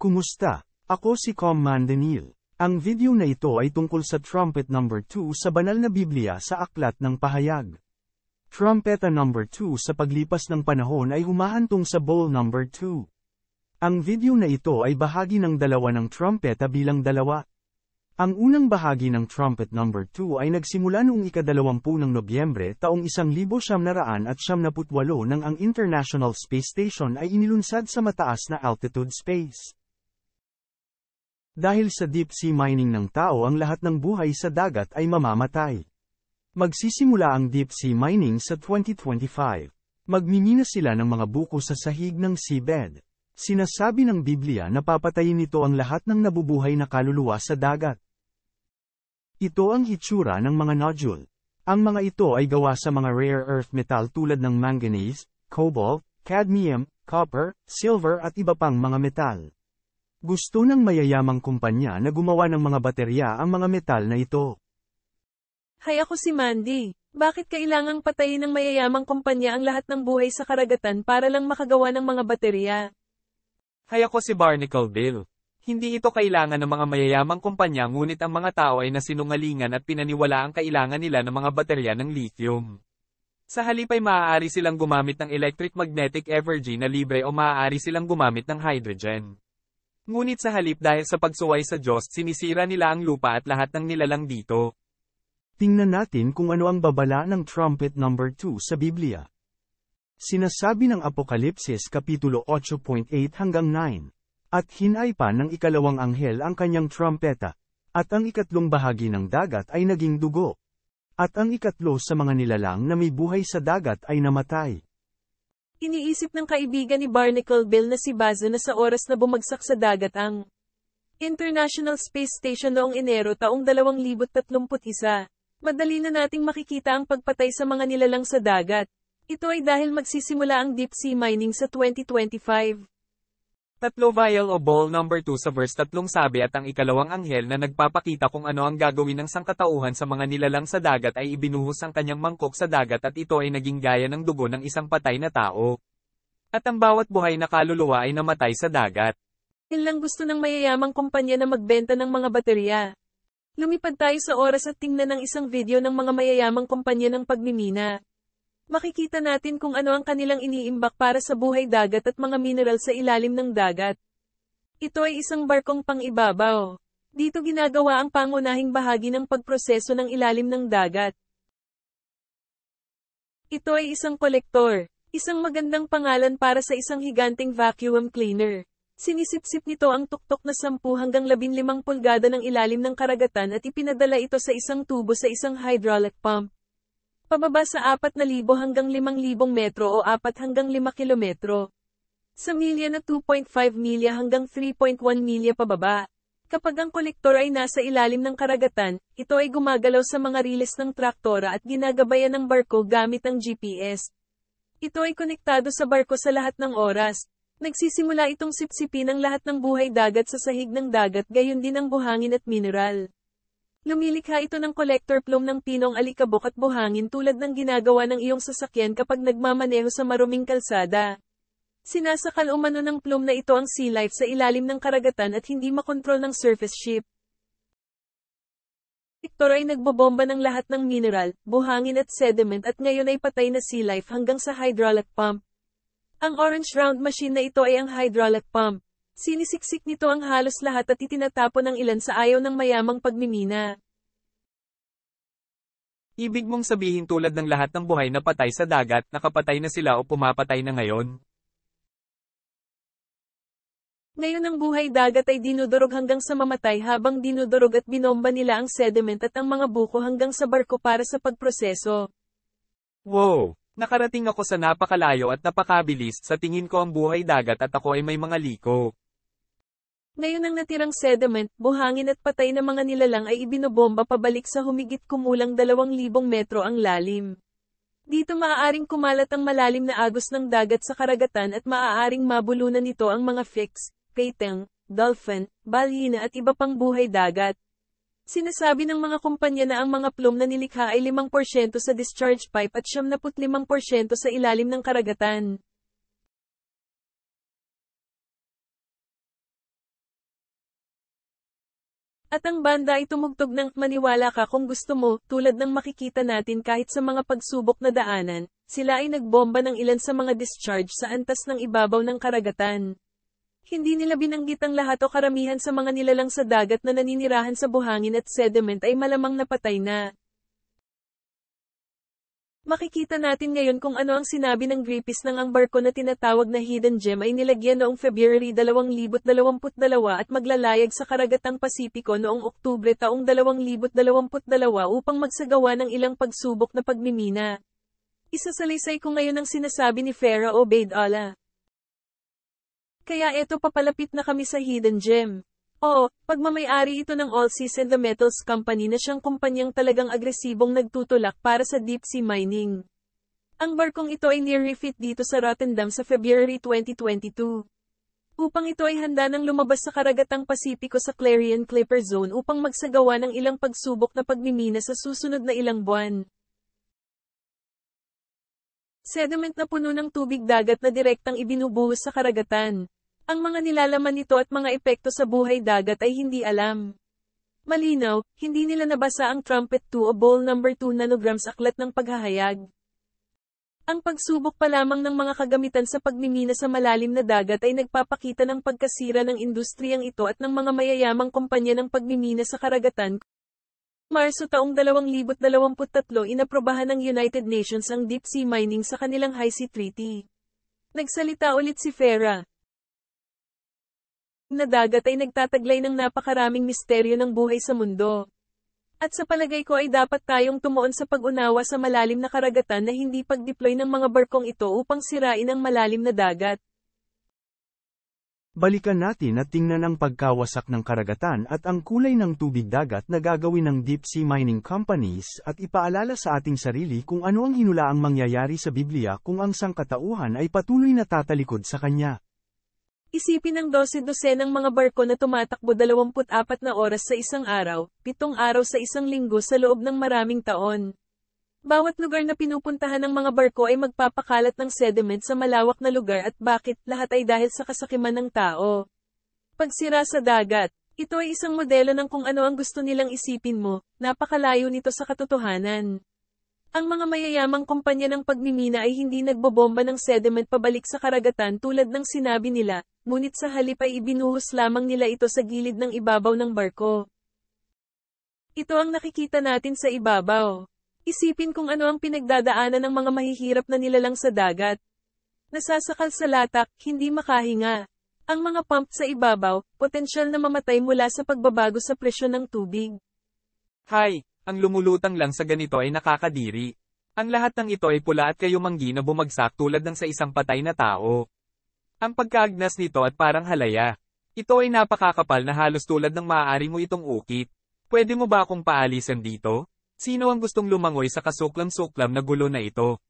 Kumusta? Ako si Com Mandanil. Ang video na ito ay tungkol sa trumpet number 2 sa banal na Biblia sa aklat ng pahayag. Trumpeta number 2 sa paglipas ng panahon ay humahantong sa bowl number 2. Ang video na ito ay bahagi ng dalawa ng trumpeta bilang dalawa. Ang unang bahagi ng trumpet number 2 ay nagsimula noong ikadalawampu ng Nobyembre taong 1978 nang ang International Space Station ay inilunsad sa mataas na altitude space. Dahil sa deep sea mining ng tao ang lahat ng buhay sa dagat ay mamamatay. Magsisimula ang deep sea mining sa 2025. Magmimina sila ng mga buko sa sahig ng seabed. Sinasabi ng Biblia na papatayin nito ang lahat ng nabubuhay na kaluluwa sa dagat. Ito ang hitsura ng mga nodule. Ang mga ito ay gawa sa mga rare earth metal tulad ng manganese, cobalt, cadmium, copper, silver at iba pang mga metal. Gusto ng mayayamang kumpanya na gumawa ng mga baterya ang mga metal na ito. Hay ako si Mandy. Bakit kailangang patayin ng mayayamang kumpanya ang lahat ng buhay sa karagatan para lang makagawa ng mga baterya? Hay ako si Barnacle Bill. Hindi ito kailangan ng mga mayayamang kumpanya ngunit ang mga tao ay nasinungalingan at pinaniwala ang kailangan nila ng mga baterya ng lithium. Sa halip ay maaari silang gumamit ng electric magnetic energy na libre o maaari silang gumamit ng hydrogen. Ngunit sa halip dahil sa pagsuway sa Diyos sinisira nila ang lupa at lahat ng nilalang dito. Tingnan natin kung ano ang babala ng trumpet number 2 sa Biblia. Sinasabi ng Apokalipsis Kapitulo 8.8 hanggang 9. At hinay pa ng ikalawang anghel ang kanyang trumpeta, at ang ikatlong bahagi ng dagat ay naging dugo. At ang ikatlo sa mga nilalang na may buhay sa dagat ay namatay. Iniisip ng kaibigan ni Barnacle Bill na si Bazo na sa oras na bumagsak sa dagat ang International Space Station noong Enero taong 2031. Madali na nating makikita ang pagpatay sa mga nilalang sa dagat. Ito ay dahil magsisimula ang deep sea mining sa 2025. Tatlo vial o ball number 2 sa verse tatlong sabi at ang ikalawang anghel na nagpapakita kung ano ang gagawin ng sangkatauhan sa mga nilalang sa dagat ay ibinuhos ang kanyang mangkok sa dagat at ito ay naging gaya ng dugo ng isang patay na tao. At ang bawat buhay na kaluluwa ay namatay sa dagat. Ilang gusto ng mayayamang kumpanya na magbenta ng mga baterya. Lumipad tayo sa oras at tingnan ng isang video ng mga mayayamang kumpanya ng pagmimina makikita natin kung ano ang kanilang iniimbak para sa buhay dagat at mga mineral sa ilalim ng dagat. Ito ay isang barkong pangibabaw. Dito ginagawa ang pangunahing bahagi ng pagproseso ng ilalim ng dagat. Ito ay isang kolektor, isang magandang pangalan para sa isang higanting vacuum cleaner. Sinisipsip nito ang tuktok na 10 hanggang 15 pulgada ng ilalim ng karagatan at ipinadala ito sa isang tubo sa isang hydraulic pump. Pababa sa 4,000 hanggang 5,000 metro o 4 hanggang 5 kilometro. Sa milya na 2.5 milya hanggang 3.1 milya pababa. Kapag ang kolektor ay nasa ilalim ng karagatan, ito ay gumagalaw sa mga riles ng traktora at ginagabayan ng barko gamit ang GPS. Ito ay konektado sa barko sa lahat ng oras. Nagsisimula itong sipsipin ang lahat ng buhay dagat sa sahig ng dagat gayon din ang buhangin at mineral. Lumilikha ito ng collector plume ng pinong alikabok at buhangin tulad ng ginagawa ng iyong sasakyan kapag nagmamaneho sa maruming kalsada. Sinasakal umano ng plume na ito ang sea life sa ilalim ng karagatan at hindi makontrol ng surface ship. Victor ay nagbobomba ng lahat ng mineral, buhangin at sediment at ngayon ay patay na sea life hanggang sa hydraulic pump. Ang orange round machine na ito ay ang hydraulic pump. Sinisiksik nito ang halos lahat at itinatapon ng ilan sa ayaw ng mayamang pagmimina. Ibig mong sabihin tulad ng lahat ng buhay na patay sa dagat, nakapatay na sila o pumapatay na ngayon? Ngayon ang buhay dagat ay dinudurog hanggang sa mamatay habang dinudurog at binomba nila ang sediment at ang mga buko hanggang sa barko para sa pagproseso. Wow! Nakarating ako sa napakalayo at napakabilis, sa tingin ko ang buhay dagat at ako ay may mga liko. Ngayon ang natirang sediment, buhangin at patay na mga nilalang ay ibinobomba pabalik sa humigit kumulang 2,000 metro ang lalim. Dito maaaring kumalat ang malalim na agos ng dagat sa karagatan at maaaring mabulunan nito ang mga fix, kaiteng, dolphin, balina at iba pang buhay dagat. Sinasabi ng mga kumpanya na ang mga plume na nilikha ay 5% sa discharge pipe at 75% sa ilalim ng karagatan. At ang banda ay tumugtog ng maniwala ka kung gusto mo, tulad ng makikita natin kahit sa mga pagsubok na daanan, sila ay nagbomba ng ilan sa mga discharge sa antas ng ibabaw ng karagatan. Hindi nila binanggit ang lahat o karamihan sa mga nilalang sa dagat na naninirahan sa buhangin at sediment ay malamang napatay na. Makikita natin ngayon kung ano ang sinabi ng Gripis ng ang barko na tinatawag na Hidden Gem ay nilagyan noong February 2022 at maglalayag sa Karagatang Pasipiko noong Oktubre taong 2022 upang magsagawa ng ilang pagsubok na pagmimina. Isasalaysay ko ngayon ang sinasabi ni Farah Obeid Allah. Kaya eto papalapit na kami sa Hidden Gem. Oo, oh, pagmamayari ito ng Allseas and the Metals Company na siyang kumpanyang talagang agresibong nagtutulak para sa deep sea mining. Ang barkong ito ay near refit dito sa Rotterdam sa February 2022. Upang ito ay handa ng lumabas sa karagatang Pasipiko sa Clarion Clipper Zone upang magsagawa ng ilang pagsubok na pagmimina sa susunod na ilang buwan. Sediment na puno ng tubig dagat na direktang ibinubuhos sa karagatan. Ang mga nilalaman nito at mga epekto sa buhay dagat ay hindi alam. Malinaw, hindi nila nabasa ang Trumpet 2 o Bowl No. 2 nanograms aklat ng paghahayag. Ang pagsubok pa lamang ng mga kagamitan sa pagmimina sa malalim na dagat ay nagpapakita ng pagkasira ng industriyang ito at ng mga mayayamang kumpanya ng pagmimina sa karagatan. Marso taong 2023 inaprobahan ng United Nations ang deep sea mining sa kanilang High Sea Treaty. Nagsalita ulit si Fera na dagat ay nagtataglay ng napakaraming misteryo ng buhay sa mundo. At sa palagay ko ay dapat tayong tumuon sa pag-unawa sa malalim na karagatan na hindi pag-deploy ng mga barkong ito upang sirain ang malalim na dagat. Balikan natin at tingnan ang pagkawasak ng karagatan at ang kulay ng tubig dagat na gagawin ng deep sea mining companies at ipaalala sa ating sarili kung ano ang hinulaang mangyayari sa Biblia kung ang sangkatauhan ay patuloy na tatalikod sa kanya. Isipin ang 12-12 ng mga barko na tumatakbo 24 na oras sa isang araw, 7 araw sa isang linggo sa loob ng maraming taon. Bawat lugar na pinupuntahan ng mga barko ay magpapakalat ng sediment sa malawak na lugar at bakit lahat ay dahil sa kasakiman ng tao. Pagsira sa dagat, ito ay isang modelo ng kung ano ang gusto nilang isipin mo, napakalayo nito sa katotohanan. Ang mga mayayamang kumpanya ng pagmimina ay hindi nagbobomba ng sediment pabalik sa karagatan tulad ng sinabi nila, ngunit sa halip ay ibinuhos lamang nila ito sa gilid ng ibabaw ng barko. Ito ang nakikita natin sa ibabaw. Isipin kung ano ang pinagdadaanan ng mga mahihirap na nilalang sa dagat. Nasasakal sa latak, hindi makahinga. Ang mga pump sa ibabaw, potensyal na mamatay mula sa pagbabago sa presyon ng tubig. Hi, ang lumulutang lang sa ganito ay nakakadiri. Ang lahat ng ito ay pula at kayumanggi na bumagsak tulad ng sa isang patay na tao. Ang pagkaagnas nito at parang halaya. Ito ay napakakapal na halos tulad ng maaari mo itong ukit. Pwede mo ba akong paalisan dito? Sino ang gustong lumangoy sa kasuklam-suklam na gulo na ito?